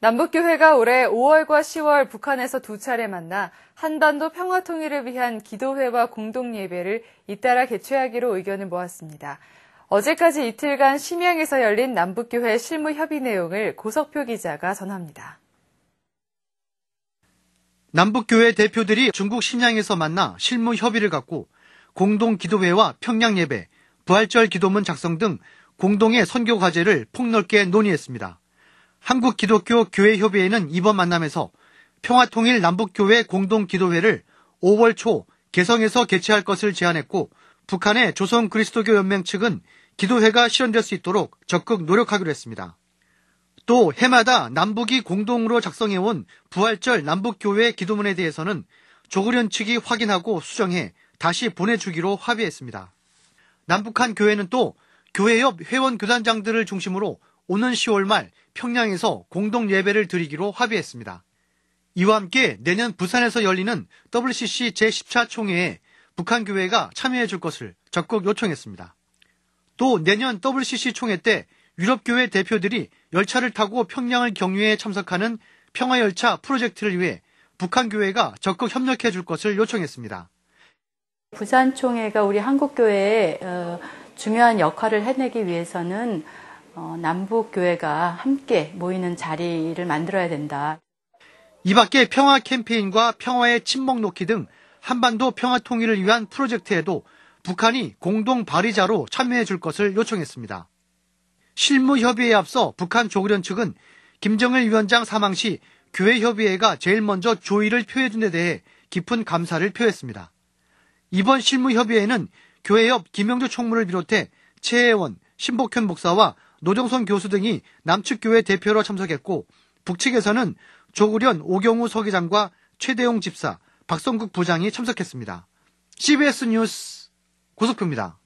남북교회가 올해 5월과 10월 북한에서 두 차례 만나 한반도 평화 통일을 위한 기도회와 공동 예배를 잇따라 개최하기로 의견을 모았습니다. 어제까지 이틀간 심양에서 열린 남북교회 실무 협의 내용을 고석표 기자가 전합니다. 남북교회 대표들이 중국 심양에서 만나 실무 협의를 갖고 공동 기도회와 평양 예배, 부활절 기도문 작성 등 공동의 선교 과제를 폭넓게 논의했습니다. 한국 기독교 교회 협의회는 이번 만남에서 평화통일 남북교회 공동기도회를 5월 초 개성에서 개최할 것을 제안했고 북한의 조선 그리스도교 연맹 측은 기도회가 실현될 수 있도록 적극 노력하기로 했습니다. 또 해마다 남북이 공동으로 작성해온 부활절 남북교회 기도문에 대해서는 조그련 측이 확인하고 수정해 다시 보내주기로 합의했습니다. 남북한 교회는 또 교회 협 회원 교단장들을 중심으로 오는 10월 말 평양에서 공동 예배를 드리기로 합의했습니다. 이와 함께 내년 부산에서 열리는 WCC 제10차 총회에 북한 교회가 참여해 줄 것을 적극 요청했습니다. 또 내년 WCC 총회 때 유럽교회 대표들이 열차를 타고 평양을 경유해 참석하는 평화열차 프로젝트를 위해 북한 교회가 적극 협력해 줄 것을 요청했습니다. 부산총회가 우리 한국교회에 어, 중요한 역할을 해내기 위해서는 어, 남북 교회가 함께 모이는 자리를 만들어야 된다. 이 밖에 평화 캠페인과 평화의 침묵 놓기 등 한반도 평화 통일을 위한 프로젝트에도 북한이 공동 발의자로 참여해 줄 것을 요청했습니다. 실무 협의회에 앞서 북한 조그련 측은 김정일 위원장 사망 시 교회 협의회가 제일 먼저 조의를 표해 준 데 대해 깊은 감사를 표했습니다. 이번 실무 협의회는 교회 협 김영주 총무를 비롯해 최혜원, 신복현 목사와 노정선 교수 등이 남측 교회 대표로 참석했고 북측에서는 조구련 오경우 서기장과 최대용 집사, 박성국 부장이 참석했습니다. CBS 뉴스 고속표입니다